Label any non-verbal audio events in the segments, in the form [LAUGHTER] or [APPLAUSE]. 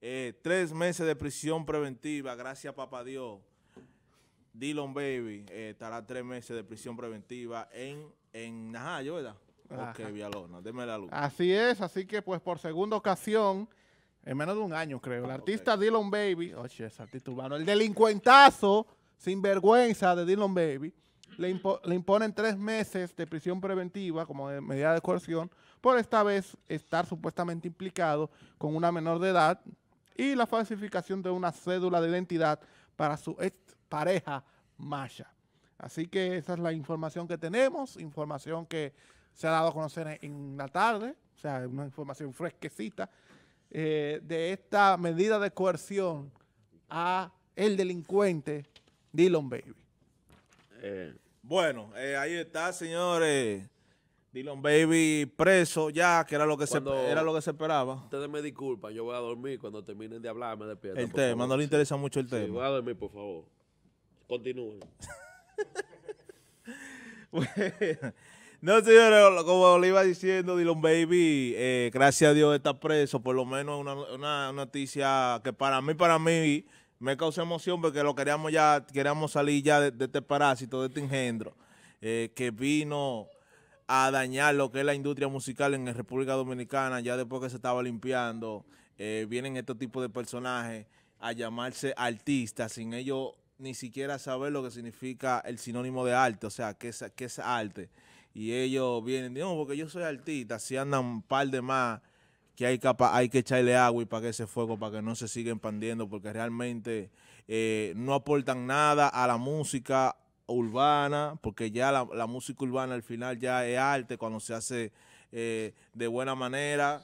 Eh, tres meses de prisión preventiva, gracias papá Dios. Dylan Baby eh, estará tres meses de prisión preventiva en, en Najayo, ¿verdad? Ok, vialona, deme la luz. Así es, así que pues por segunda ocasión, en menos de un año creo, el artista Dylan Baby, oye, artista urbano, el delincuentazo sin vergüenza de Dylan Baby, le, imponen tres meses de prisión preventiva como medida de coerción por esta vez estar supuestamente implicado con una menor de edad, y la falsificación de una cédula de identidad para su ex pareja Masha. Así que esa es la información que tenemos, información que se ha dado a conocer en, la tarde, o sea, una información fresquecita, eh, de esta medida de coerción a el delincuente Dylan Baby. Eh, bueno, eh, ahí está, señores. Dylan Baby preso ya, que era lo que, se, era lo que se esperaba. Ustedes me disculpan, yo voy a dormir cuando terminen de hablar, me despierto. El tema, no le interesa mucho el tema. Voy a dormir, por favor. Continúen. [LAUGHS] no, señores, como le iba diciendo, Dylan Baby, eh, gracias a Dios está preso. Por lo menos una, una noticia que para mí, para mí, me causa emoción porque lo queríamos ya, queríamos salir ya de, este parásito, de este engendro, eh, que vino a dañar lo que es la industria musical en la República Dominicana, ya después que se estaba limpiando, eh, vienen estos tipos de personajes a llamarse artistas sin ellos ni siquiera saber lo que significa el sinónimo de arte, o sea, qué es, qué es arte. Y ellos vienen, no, porque yo soy artista, si andan un par de más que hay, hay que echarle agua y para que ese fuego, para que no se siga expandiendo, porque realmente eh, no aportan nada a la música, urbana, porque ya la, música urbana al final ya es arte cuando se hace eh, de buena manera,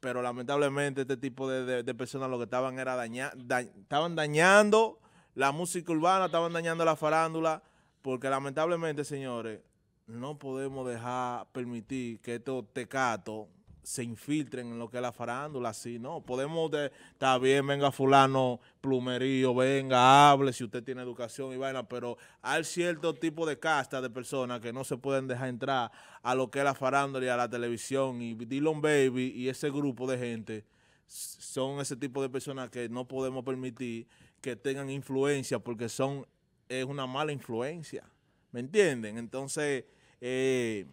pero lamentablemente este tipo de, personas lo que estaban era estaban dañando la música urbana, estaban dañando la farándula, porque lamentablemente, señores, no podemos dejar permitir que estos tecatos se infiltren en lo que es la farándula, sí, ¿no? Podemos, está bien, venga fulano, plumerío, venga, hable si usted tiene educación y vaina, pero hay cierto tipo de casta de personas que no se pueden dejar entrar a lo que es la farándula y a la televisión, y Dylan Baby y ese grupo de gente son ese tipo de personas que no podemos permitir que tengan influencia porque son, es una mala influencia, ¿me entienden? Entonces, eh,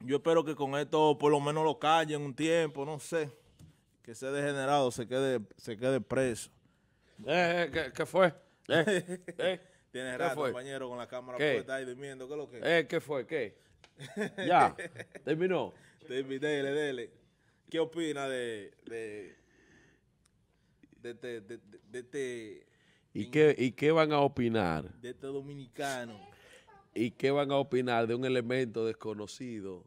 yo espero que con esto por lo menos lo callen un tiempo, no sé. Que ese degenerado se quede, se quede preso. Eh, eh, ¿qué, fue? Eh, [LAUGHS] eh Tienes rato, compañero, con la cámara ¿Qué? ahí durmiendo. ¿Qué lo que? ¿qué fue? ¿Qué? [LAUGHS] ya, terminó. Dele, dele. ¿Qué opina de, de de, este, de, de, este ¿Y, qué, ¿Y qué van a opinar? De este dominicano ¿Y qué van a opinar de un elemento desconocido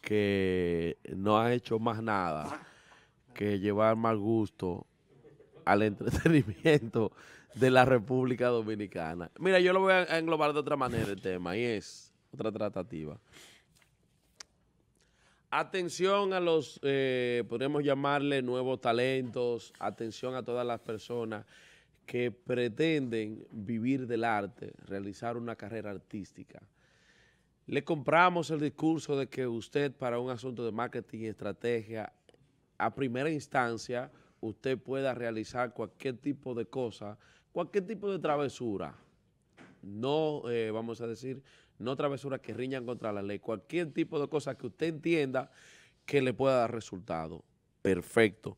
que no ha hecho más nada que llevar mal gusto al entretenimiento de la República Dominicana? Mira, yo lo voy a englobar de otra manera el tema y es otra tratativa. Atención a los, eh, podemos llamarle nuevos talentos, atención a todas las personas que pretenden vivir del arte, realizar una carrera artística. Le compramos el discurso de que usted para un asunto de marketing y estrategia, a primera instancia, usted pueda realizar cualquier tipo de cosa, cualquier tipo de travesura. No, eh, vamos a decir, no travesuras que riñan contra la ley, cualquier tipo de cosa que usted entienda que le pueda dar resultado. Perfecto.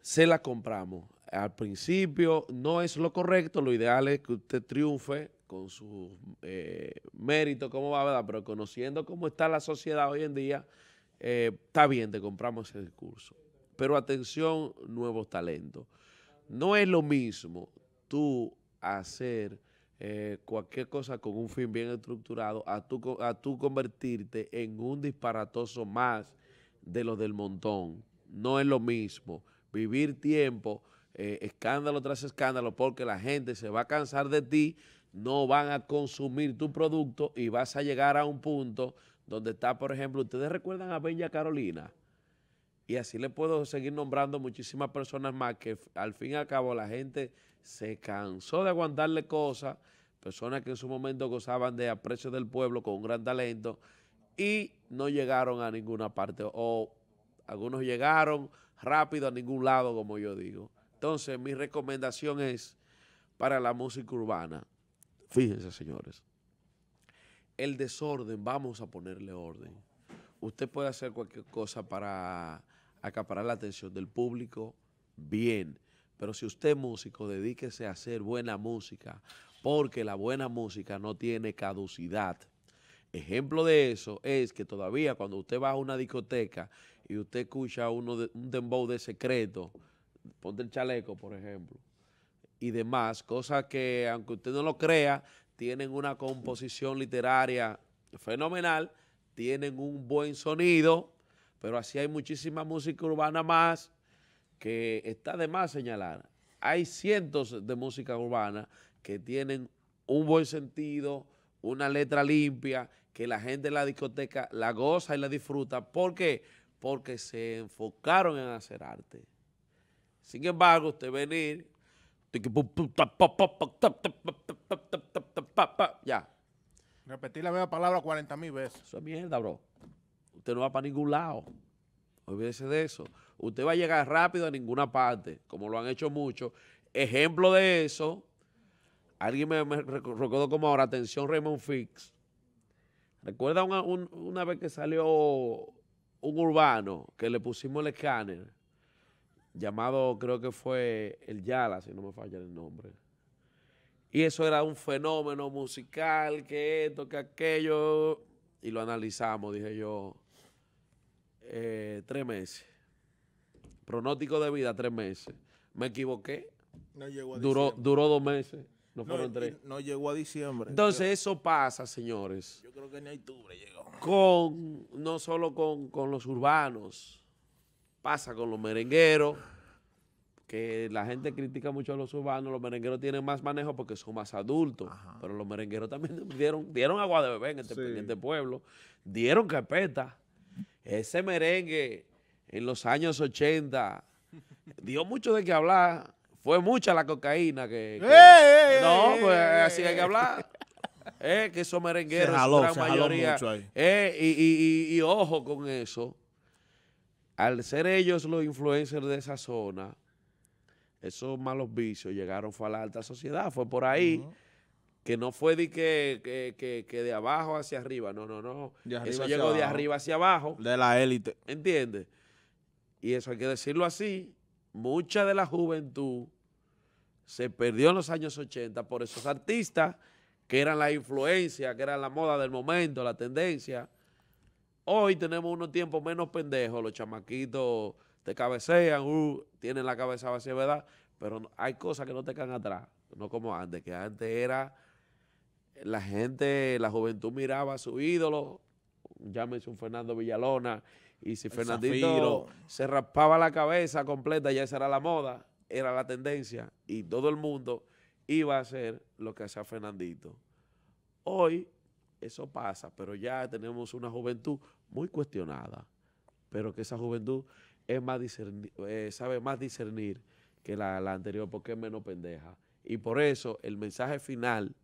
Se la compramos al principio no es lo correcto, lo ideal es que usted triunfe con sus eh, méritos, como va, ¿verdad? Pero conociendo cómo está la sociedad hoy en día, eh, está bien, te compramos ese discurso. Pero atención, nuevos talentos. No es lo mismo tú hacer eh, cualquier cosa con un fin bien estructurado a tú, a tú convertirte en un disparatoso más de los del montón. No es lo mismo vivir tiempo eh, escándalo tras escándalo porque la gente se va a cansar de ti, no van a consumir tu producto y vas a llegar a un punto donde está, por ejemplo, ustedes recuerdan a Benja Carolina y así le puedo seguir nombrando muchísimas personas más que al fin y al cabo la gente se cansó de aguantarle cosas, personas que en su momento gozaban de aprecio del pueblo con un gran talento y no llegaron a ninguna parte o algunos llegaron rápido a ningún lado, como yo digo. Entonces, mi recomendación es para la música urbana. Fíjense, señores. El desorden, vamos a ponerle orden. Usted puede hacer cualquier cosa para acaparar la atención del público, bien. Pero si usted es músico, dedíquese a hacer buena música, porque la buena música no tiene caducidad. Ejemplo de eso es que todavía cuando usted va a una discoteca y usted escucha uno de, un dembow de secreto, ponte el chaleco, por ejemplo, y demás, cosas que, aunque usted no lo crea, tienen una composición literaria fenomenal, tienen un buen sonido, pero así hay muchísima música urbana más que está de más señalar. Hay cientos de música urbana que tienen un buen sentido, una letra limpia, que la gente en la discoteca la goza y la disfruta. ¿Por qué? Porque se enfocaron en hacer arte. Sin embargo, usted venir, ya. Repetir la misma palabra 40 mil veces. Eso es mierda, bro. Usted no va para ningún lado. Olvídese de eso. Usted va a llegar rápido a ninguna parte, como lo han hecho muchos. Ejemplo de eso, alguien me, recordó como ahora, atención Raymond Fix. ¿Recuerda una, una vez que salió un urbano que le pusimos el escáner? llamado creo que fue el Yala, si no me falla el nombre. Y eso era un fenómeno musical, que esto, que aquello. Y lo analizamos, dije yo, eh, tres meses. Pronóstico de vida, tres meses. Me equivoqué. No llegó a duró, duró dos meses. No, fueron tres. No llegó a diciembre. Entonces, eso pasa, señores. Yo creo que en octubre llegó. Con, no solo con, con los urbanos pasa con los merengueros, que la gente critica mucho a los urbanos, los merengueros tienen más manejo porque son más adultos, pero los merengueros también [LAUGHS] dieron, dieron agua de bebé en este, este, pueblo, dieron carpeta. Ese merengue en los años 80 dio mucho de qué hablar, fue mucha la cocaína que... no, pues así hay que hablar. [LAUGHS] Eh, que esos merengueros, la mayoría. Mucho ahí. Eh, y, y ojo con eso al ser ellos los influencers de esa zona, esos malos vicios llegaron fue a la alta sociedad, fue por ahí. Que no fue de que, de abajo hacia arriba, no, no, no. Eso llegó de arriba hacia abajo. De la élite. ¿Entiendes? Y eso hay que decirlo así, mucha de la juventud se perdió en los años 80 por esos artistas que eran la influencia, que era la moda del momento, la tendencia, Hoy tenemos unos tiempos menos pendejos, los chamaquitos te cabecean, uh, tienen la cabeza vacía, ¿verdad? Pero hay cosas que no te quedan atrás, no como antes, que antes era la gente, la juventud miraba a su ídolo, llámese un Fernando Villalona, y si Fernandito se raspaba la cabeza completa, ya esa era la moda, era la tendencia, y todo el mundo iba a hacer lo que hacía Fernandito. Hoy eso pasa, pero ya tenemos una juventud muy cuestionada, pero que esa juventud es más eh, sabe más discernir que la, la, anterior porque es menos pendeja. Y por eso el mensaje final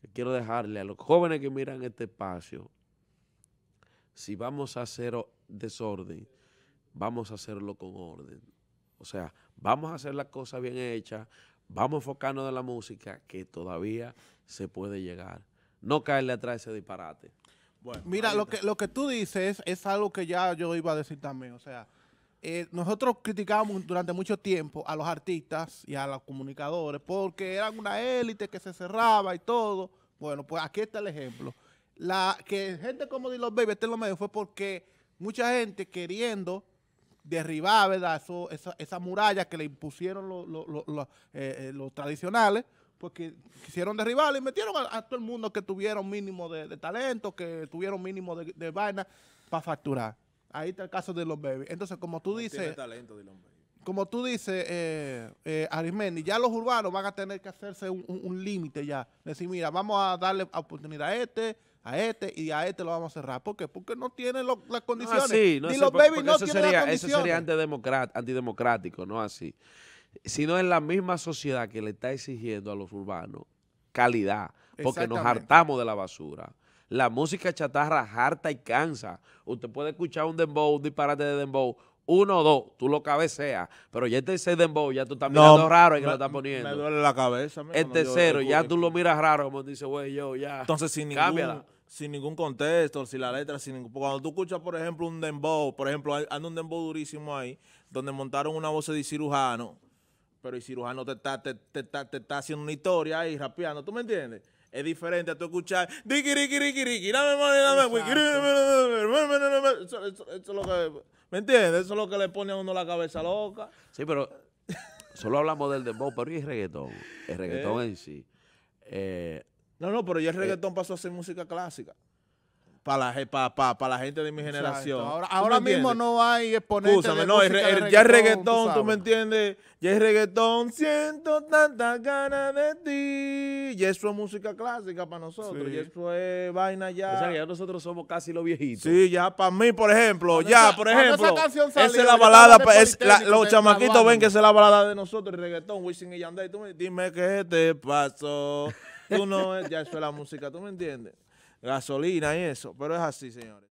que quiero dejarle a los jóvenes que miran este espacio, si vamos a hacer desorden, vamos a hacerlo con orden. O sea, vamos a hacer las cosas bien hechas, vamos a enfocarnos en la música que todavía se puede llegar no caerle atrás ese disparate. Mira, lo que, lo que tú dices es algo que ya yo iba a decir también. O sea, eh, nosotros criticábamos durante mucho tiempo a los artistas y a los comunicadores porque eran una élite que se cerraba y todo. Bueno, pues aquí está el ejemplo. La que gente como Dilo Baby esté en los medios fue porque mucha gente queriendo derribar, ¿verdad? esa, muralla que le impusieron los eh, eh, los tradicionales, porque quisieron derribarlo y metieron a, todo el mundo que tuvieron mínimo de, talento, que tuvieron mínimo de, vaina para facturar. Ahí está el caso de los babies. Entonces, como tú dices... Como tú dices, eh, eh, Arismendi, ya los urbanos van a tener que hacerse un, límite ya. Decir, mira, vamos a darle oportunidad a este, a este y a este lo vamos a cerrar. ¿Por qué? Porque no tienen las condiciones. y los babies no tienen las condiciones. Eso sería antidemocrático, no así sino en la misma sociedad que le está exigiendo a los urbanos calidad, porque nos hartamos de la basura. La música chatarra harta y cansa. Usted puede escuchar un dembow, un disparate de dembow, uno o dos, tú lo cabeceas, pero ya este dembow ya tú estás mirando raro y que lo estás poniendo. Me duele la cabeza. el tercero, ya tú lo miras raro, como dice, güey, yo ya. Entonces, sin ningún, sin ningún contexto, sin la letra, sin ningún... Cuando tú escuchas, por ejemplo, un dembow, por ejemplo, anda un dembow durísimo ahí, donde montaron una voz de cirujano, pero el cirujano te está, haciendo una historia ahí rapeando, ¿tú me entiendes? Es diferente a tú escuchar, diki, riki riki riki dame dame ¿me entiendes? Eso es lo que le pone a uno la cabeza loca. Sí, pero solo hablamos del dembow, pero ¿y el reggaetón? El reggaetón eh. en sí. Eh, no, no, pero ya el eh, reggaetón pasó a ser música clásica para la, gente de mi generación. Ahora, mismo no hay exponentes no, ya es reggaetón, tú, me entiendes? Ya es reggaetón, siento tantas ganas de ti. Y eso es música clásica para nosotros, y eso es vaina ya. O sea, ya nosotros somos casi los viejitos. Sí, ya para mí, por ejemplo, ya, por ejemplo, esa, esa es la balada, los chamaquitos ven que es la balada de nosotros, el reggaetón, Wishing y Anday, tú dime qué te pasó. Tú no, ya eso es la música, ¿tú me entiendes? gasolina y eso, pero es así, señores.